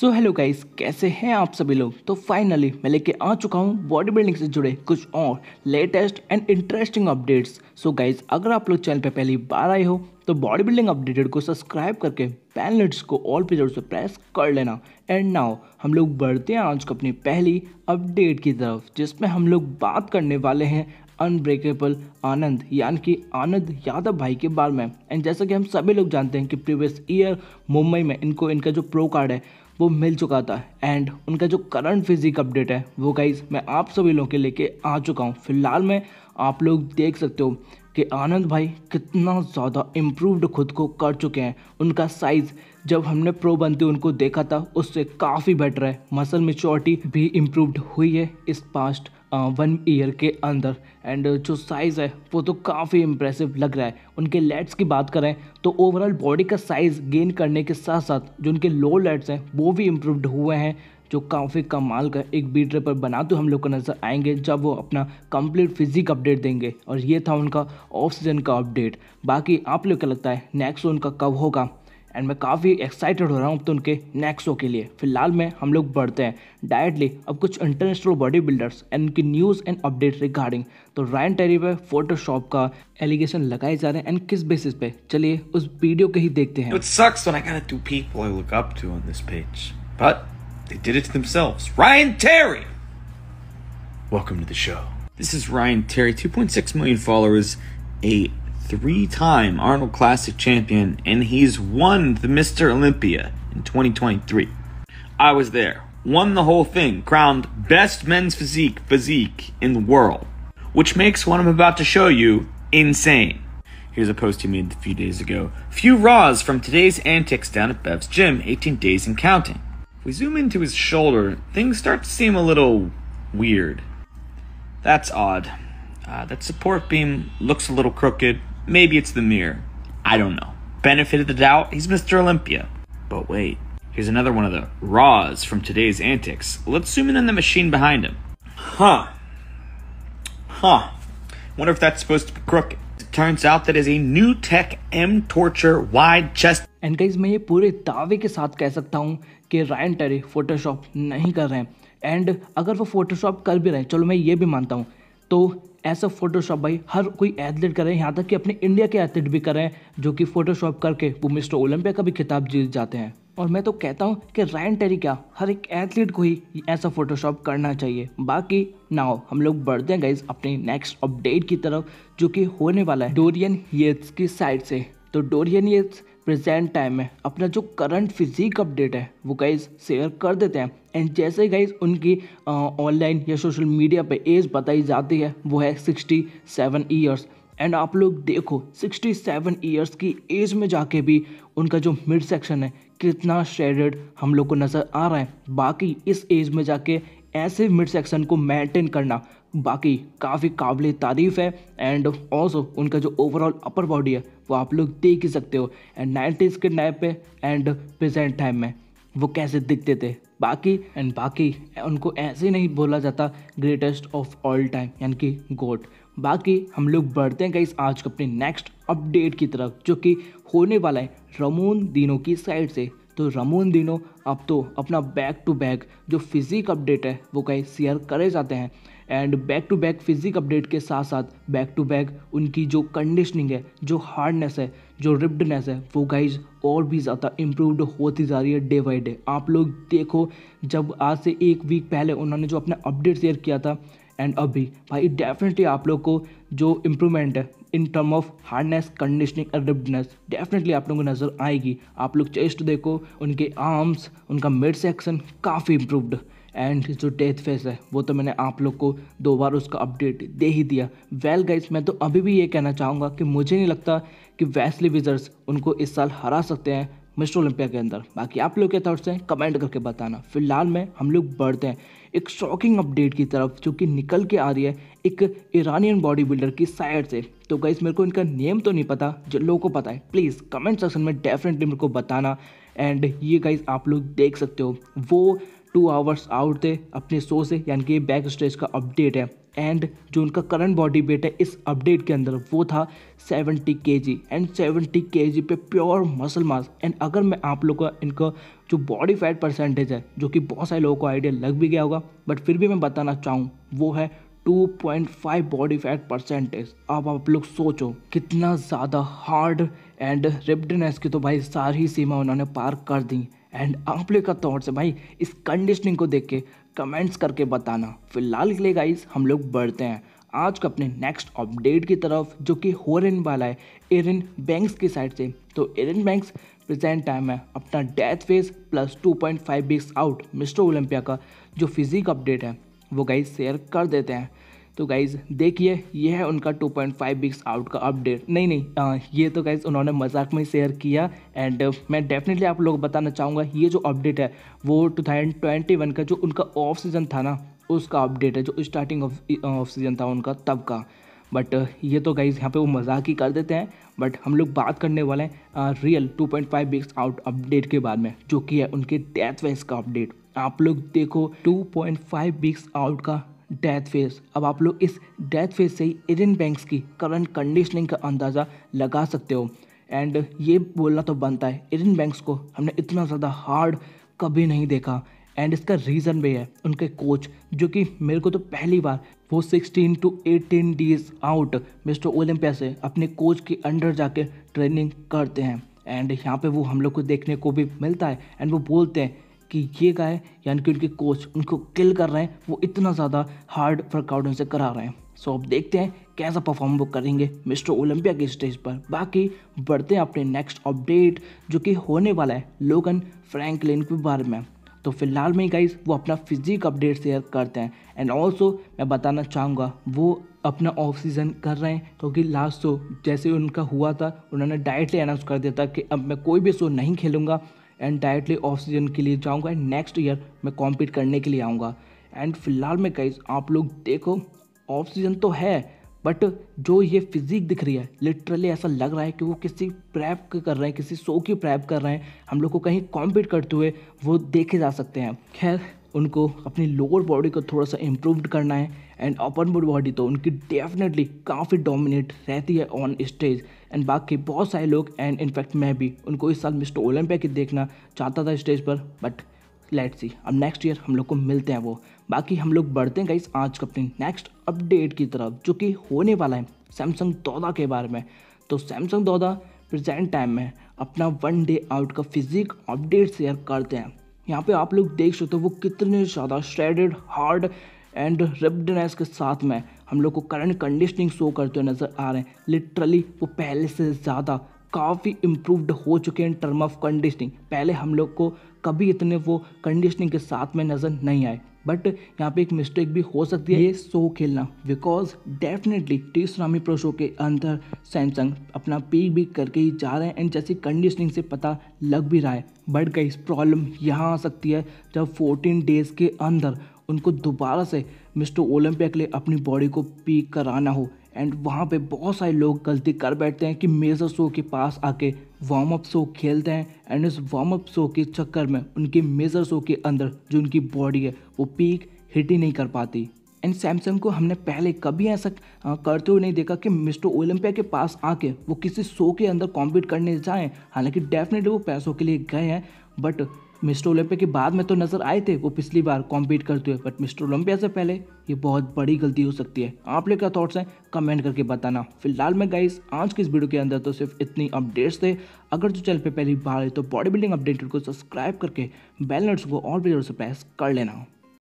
So hello guys कैसे हैं आप सभी लोग तो फाइनली मैं लेके आ चुका हूँ बॉडी बिल्डिंग से जुड़े कुछ और latest and interesting updates so guys अगर आप लोग चैनल पे पहली बार आए हो तो बॉडी बिल्डिंग अपडेटेड को सब्सक्राइब करके पैनलेट्स को ऑल पे जरूर से प्रेस कर लेना एंड नाउ हम लोग बढ़ते हैं आज को अपनी पहली अपडेट की तरफ जिसमें हम लोग बात करने वाले हैं अनब्रेकेबल आनंद यानी कि आनंद यादव भाई के बारे में एंड जैसा कि हम सभी लोग जानते हैं कि प्रीवियस ईयर मुंबई में इनको इनका जो प्रो कार्ड है वो मिल चुका था एंड उनका जो करंट फिजिक अपडेट है वो गाइज मैं आप सभी लोगों के लेके आ चुका हूँ फिलहाल मैं आप लोग देख सकते हो कि आनंद भाई कितना ज़्यादा इम्प्रूवड खुद को कर चुके हैं उनका साइज़ जब हमने प्रो बनते उनको देखा था उससे काफ़ी बेटर है मसल मेच्योरिटी भी इम्प्रूवड हुई है इस पास्ट वन ईयर के अंदर एंड जो साइज़ है वो तो काफ़ी इम्प्रेसिव लग रहा है उनके लेट्स की बात करें तो ओवरऑल बॉडी का साइज़ गेन करने के साथ साथ जो उनके लो लेट्स हैं वो भी इम्प्रूवड हुए हैं जो काफ़ी कमाल का एक बीट रेपर बनाते हम लोग को नज़र आएंगे जब वो अपना कंप्लीट फिजिक अपडेट देंगे और ये था उनका ऑफ सीजन का अपडेट बाकी आप लोग क्या लगता है नेक्स्ट उनका कब होगा एंड मैं काफ़ी एक्साइटेड हो रहा हूँ अब तो उनके नेक्सो के लिए फिलहाल में हम लोग बढ़ते हैं डायरेक्टली अब कुछ इंटरनेशनल बॉडी बिल्डर्स एंड उनकी न्यूज़ एंड अपडेट रिगार्डिंग तो रायन टेरी पर फोटोशॉप का एलिगेशन लगाए जा रहे हैं एंड किस बेसिस पे चलिए उस वीडियो के ही देखते हैं It sucks when I gotta do people I look up to on this page, but they did it to themselves. Ryan Terry. Welcome to the This is Ryan Terry, 2.6 million followers, a three time Arnold Classic champion, and he's won the Mr. Olympia in 2023. I was there, won the whole thing, crowned best men's physique physique in the world, which makes what I'm about to show you insane. Here's a post he made a few days ago. Few Raws from today's antics down at Bev's gym, 18 days and counting. If we zoom into his shoulder, things start to seem a little weird. That's odd. Uh, that support beam looks a little crooked, Maybe it's the mirror. I don't know. Benefit of the doubt, he's Mr. Olympia. But wait, here's another one of the raws from today's antics. Let's zoom in on the machine behind him. Huh. Huh. Wonder if that's supposed to be crooked. turns out that is a new tech M torture wide chest. And guys, मैं ये पूरे दावे के साथ कह सकता हूँ कि Ryan Terry Photoshop नहीं कर रहे हैं And अगर वो Photoshop कर भी रहे हैं चलो मैं ये भी मानता हूँ तो ऐसा फोटोशॉप भाई हर कोई एथलीट कर रहे हैं यहाँ तक कि अपने इंडिया के एथलीट भी कर रहे हैं जो कि फोटोशॉप करके वो मिस्टर ओलंपिया का भी खिताब जीत जाते हैं और मैं तो कहता हूँ कि रैन टेरी क्या हर एक एथलीट को ही ऐसा फोटोशॉप करना चाहिए बाकी नाउ हम लोग बढ़ते हैं गाइज अपने नेक्स्ट अपडेट की तरफ जो कि होने वाला है डोरियन येट्स की साइड से तो डोरियन येट्स प्रेजेंट टाइम में अपना जो करंट फिजिक अपडेट है वो गाइज शेयर कर देते हैं एंड जैसे गाइज उनकी ऑनलाइन या सोशल मीडिया पर एज बताई जाती है वो है सिक्सटी सेवन ईयर्स एंड आप लोग देखो सिक्सटी सेवन ईयर्स की एज में जाके भी उनका जो मिड सेक्शन है कितना शेडेड हम लोग को नज़र आ रहा है बाकी इस एज में जाके ऐसे मिड सेक्शन को मेंटेन करना बाकी काफ़ी काबिल तारीफ़ है एंड ऑल्सो उनका जो ओवरऑल अपर बॉडी है वो आप लोग देख ही सकते हो एंड नाइन्टीज़ के टाइम पे एंड प्रेजेंट टाइम में वो कैसे दिखते थे बाकी एंड बाकी उनको ऐसे नहीं बोला जाता ग्रेटेस्ट ऑफ ऑल टाइम यानी कि गोट बाकी हम लोग बढ़ते हैं गाइस आज के अपने नेक्स्ट अपडेट की तरफ जो कि होने वाला है रमोन दिनों की साइड से तो रमोन दिनों अब तो अपना बैक टू बैक जो फिजिक अपडेट है वो कहीं शेयर करे जाते हैं and back to back physique update के साथ साथ बैक टू बैक उनकी जो कंडीशनिंग है जो हार्डनेस है जो रिप्डनेस है वो गाइज और भी ज़्यादा इम्प्रूवड होती जा रही है डे बाई डे आप लोग देखो जब आज से एक वीक पहले उन्होंने जो अपना अपडेट शेयर किया था एंड अभी भाई डेफिनेटली आप लोग को जो इम्प्रूवमेंट है in term of hardness conditioning and rippedness definitely आप लोगों को नज़र आएगी आप लोग चेस्ट देखो उनके आर्म्स उनका मिड सेक्शन काफ़ी इम्प्रूवड एंड जो डेथ फेस है वो तो मैंने आप लोग को दो बार उसका अपडेट दे ही दिया वेल well मैं तो अभी भी ये कहना चाहूँगा कि मुझे नहीं लगता कि वैसली विजर्स उनको इस साल हरा सकते हैं मिस्टर ओलंपिया के अंदर बाकी आप लोग क्या थाट्स हैं कमेंट करके बताना फिलहाल में हम लोग बढ़ते हैं एक शॉकिंग अपडेट की तरफ जो कि निकल के आ रही है एक ईरानियन बॉडी बिल्डर की साइड से तो गाइज मेरे को इनका नेम तो नहीं पता जो लोगों को पता है प्लीज़ कमेंट सेक्शन में डेफिनेटली मेरे को बताना एंड ये गाइज आप लोग देख सकते हो वो टू आवर्स आउट थे अपने शो से यानी कि बैक स्टेज का अपडेट है एंड जो उनका करंट बॉडी वेट है इस अपडेट के अंदर वो था 70 के जी एंड 70 के जी पे प्योर मसल मास एंड अगर मैं आप लोग का इनका जो बॉडी फैट परसेंटेज है जो कि बहुत सारे लोगों को आइडिया लग भी गया होगा बट फिर भी मैं बताना चाहूँ वो है 2.5 बॉडी फैट परसेंटेज अब आप लोग सोचो कितना ज़्यादा हार्ड एंड रिप्डनेस की तो भाई सारी सीमा उन्होंने पार कर दी एंड आप लोग का थॉट्स से भाई इस कंडीशनिंग को देख के कमेंट्स करके बताना फिलहाल के लिए गाइस हम लोग बढ़ते हैं आज का अपने नेक्स्ट अपडेट की तरफ जो कि हो रेन वाला है एरन बैंक्स की साइड से तो एरन बैंक्स प्रेजेंट टाइम में अपना death face plus two point five weeks out mister Olympia का जो फिजिक अपडेट है वो गाइस शेयर कर देते हैं तो गाइज़ देखिए ये है उनका 2.5 पॉइंट वीक्स आउट का अपडेट नहीं नहीं आ, ये तो गाइज़ उन्होंने मजाक में शेयर किया एंड मैं डेफिनेटली आप लोग बताना चाहूँगा ये जो अपडेट है वो 2021 का जो उनका ऑफ सीज़न था ना उसका अपडेट है जो स्टार्टिंग ऑफ सीज़न था उनका तब का बट ये तो गाइज़ यहाँ पे वो मजाक ही कर देते हैं बट हम लोग बात करने वाले हैं real 2.5 point weeks out update के बाद में जो कि है उनके डेथ वेस का अपडेट आप लोग देखो 2.5 वीक्स आउट का डेथ फेस अब आप लोग इस डेथ फेस से ही इंडियन बैंक्स की करंट कंडीशनिंग का अंदाज़ा लगा सकते हो एंड ये बोलना तो बनता है इंडियन बैंक्स को हमने इतना ज़्यादा हार्ड कभी नहीं देखा एंड इसका रीज़न भी है उनके कोच जो कि मेरे को तो पहली बार वो 16 to 18 days out mister Olympia से अपने कोच के अंडर जाके ट्रेनिंग करते हैं एंड यहाँ पे वो हम लोग को देखने को भी मिलता है एंड वो बोलते हैं कि ये गाय यानी कि उनके कोच उनको किल कर रहे हैं वो इतना ज़्यादा हार्ड वर्कआउट उनसे करा रहे हैं सो अब देखते हैं कैसा परफॉर्म वो करेंगे मिस्टर ओलंपिया के स्टेज पर बाकी बढ़ते हैं अपने नेक्स्ट अपडेट जो कि होने वाला है लोगन फ्रैंकलिन के बारे में तो फिलहाल में ही गाइज वो अपना फिजिक अपडेट शेयर करते हैं एंड ऑल्सो मैं बताना चाहूँगा वो अपना ऑफ सीज़न कर रहे हैं क्योंकि तो लास्ट शो जैसे उनका हुआ था उन्होंने डायरेक्टली अनाउंस कर दिया था कि अब मैं कोई भी शो नहीं खेलूँगा एंड डायरेक्टली ऑक्सीजन के लिए जाऊँगा एंड नेक्स्ट ईयर मैं कॉम्पीट करने के लिए आऊँगा एंड फिलहाल में गाइज आप लोग देखो ऑक्सीजन तो है बट जो ये फिजिक दिख रही है लिटरली ऐसा लग रहा है कि वो किसी प्रैप कर रहे हैं किसी शो की प्रैप कर रहे हैं हम लोग को कहीं कॉम्पीट करते हुए वो देखे जा सकते हैं खैर उनको अपनी लोअर बॉडी को थोड़ा सा इम्प्रूव करना है एंड अपन बुड बॉडी तो उनकी डेफिनेटली काफ़ी डोमिनेट रहती है ऑन स्टेज एंड बाकी बहुत सारे लोग एंड इनफैक्ट मैं भी उनको इस साल मिस्टर ओलंपिया देखना चाहता था स्टेज पर बट लेट्स सी अब नेक्स्ट ईयर हम लोग को मिलते हैं वो बाकी हम लोग बढ़ते हैं गाइस आज का अपने नेक्स्ट अपडेट की तरफ जो कि होने वाला है सैमसंग दौदा के बारे में तो सैमसंग दौदा प्रेजेंट टाइम में अपना वन डे आउट का फिजिक अपडेट शेयर करते हैं यहाँ पे आप लोग देख सकते हो वो कितने ज़्यादा श्रेडेड हार्ड एंड रिप्डनेस के साथ में हम लोग को करंट कंडीशनिंग शो करते हुए नज़र आ रहे हैं लिटरली वो पहले से ज़्यादा काफ़ी इम्प्रूवड हो चुके हैं टर्म ऑफ कंडीशनिंग पहले हम लोग को कभी इतने वो कंडीशनिंग के साथ में नज़र नहीं आए बट यहाँ पे एक मिस्टेक भी हो सकती है ये शो खेलना because definitely the tsunami pro show के अंदर सैमसंग अपना पीक भी करके ही जा रहे हैं एंड जैसी कंडीशनिंग से पता लग भी रहा है बट गई प्रॉब्लम यहाँ आ सकती है जब 14 डेज़ के अंदर उनको दोबारा से मिस्टर ओलंपिया के लिए अपनी बॉडी को पीक कराना हो एंड वहाँ पे बहुत सारे लोग गलती कर बैठते हैं कि मेजर शो के पास आके वार्म अप शो खेलते हैं एंड इस वार्म अप शो के चक्कर में उनके मेजर शो के अंदर जो उनकी बॉडी है वो पीक हिट ही नहीं कर पाती एंड सैमसंग को हमने पहले कभी ऐसा करते हुए नहीं देखा कि मिस्टर ओलंपिया के पास आके वो किसी शो के अंदर कॉम्पीट करने जाएं हालांकि डेफिनेटली वो पैसों के लिए गए हैं बट मिस्टर ओलंपिया के बाद में तो नज़र आए थे वो पिछली बार कॉम्पीट करते हुए बट मिस्टर ओलंपिया से पहले ये बहुत बड़ी गलती हो सकती है आप लोग क्या थॉट्स हैं कमेंट करके बताना फिलहाल मैं गाइस आज की इस वीडियो के अंदर तो सिर्फ इतनी अपडेट्स थे अगर जो तो चैनल पे पहली बार है तो बॉडी बिल्डिंग अपडेटेड को सब्सक्राइब करके बैलेंट्स को और भी जरूर से प्रेस कर लेना